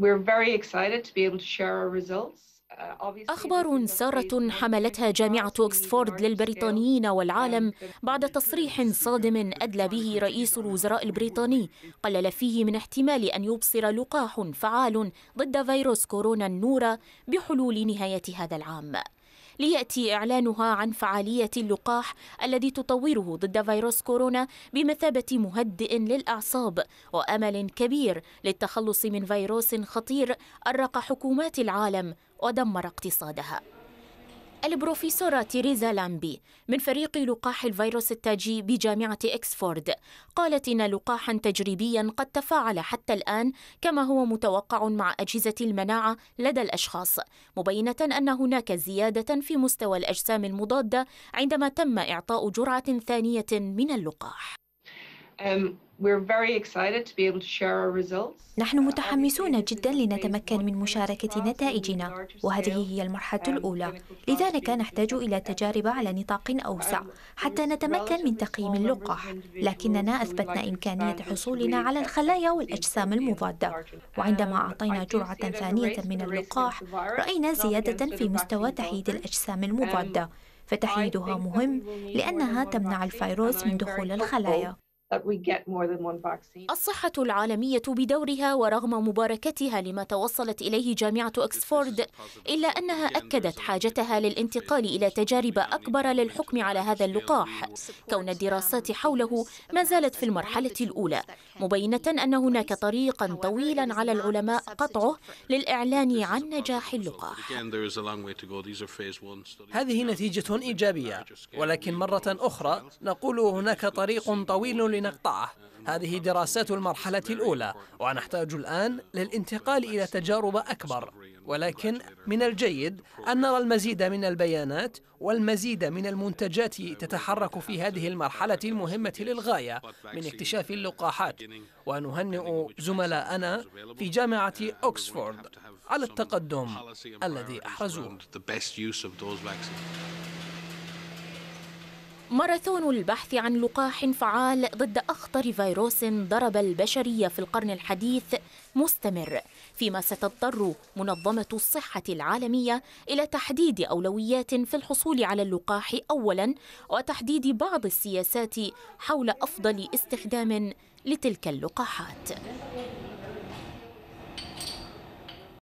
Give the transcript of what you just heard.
Uh, أخبار سارة حملتها جامعة أكسفورد للبريطانيين والعالم بعد تصريح صادم أدلى به رئيس الوزراء البريطاني قلل فيه من احتمال أن يبصر لقاح فعال ضد فيروس كورونا النورة بحلول نهاية هذا العام ليأتي إعلانها عن فعالية اللقاح الذي تطوره ضد فيروس كورونا بمثابة مهدئ للأعصاب وأمل كبير للتخلص من فيروس خطير أرق حكومات العالم ودمر اقتصادها البروفيسورة تيريزا لامبي من فريق لقاح الفيروس التاجي بجامعة إكسفورد قالت إن لقاحا تجريبيا قد تفاعل حتى الآن كما هو متوقع مع أجهزة المناعة لدى الأشخاص مبينة أن هناك زيادة في مستوى الأجسام المضادة عندما تم إعطاء جرعة ثانية من اللقاح Um, نحن uh, متحمسون جدا لنتمكن من مشاركة نتائجنا وهذه هي المرحلة الأولى لذلك نحتاج إلى تجارب على نطاق أوسع um, حتى نتمكن من تقييم اللقاح لكننا أثبتنا إمكانية حصولنا على الخلايا والأجسام um, المضادة وعندما أعطينا جرعة ثانية من اللقاح رأينا زيادة في مستوى تحييد الأجسام المضادة فتحييدها مهم لأنها تمنع الفيروس من دخول الخلايا الصحة العالمية بدورها ورغم مباركتها لما توصلت إليه جامعة أكسفورد إلا أنها أكدت حاجتها للانتقال إلى تجارب أكبر للحكم على هذا اللقاح كون الدراسات حوله ما زالت في المرحلة الأولى مبينة أن هناك طريقا طويلا على العلماء قطعه للإعلان عن نجاح اللقاح هذه نتيجة إيجابية ولكن مرة أخرى نقول هناك طريق طويل لنقطعه هذه دراسات المرحلة الأولى ونحتاج الآن للانتقال إلى تجارب أكبر ولكن من الجيد أن نرى المزيد من البيانات والمزيد من المنتجات تتحرك في هذه المرحلة المهمة للغاية من اكتشاف اللقاحات ونهنئ زملاءنا في جامعة أوكسفورد على التقدم الذي أحرزوه ماراثون البحث عن لقاح فعال ضد أخطر فيروس ضرب البشرية في القرن الحديث مستمر فيما ستضطر منظمة الصحة العالمية إلى تحديد أولويات في الحصول على اللقاح أولا وتحديد بعض السياسات حول أفضل استخدام لتلك اللقاحات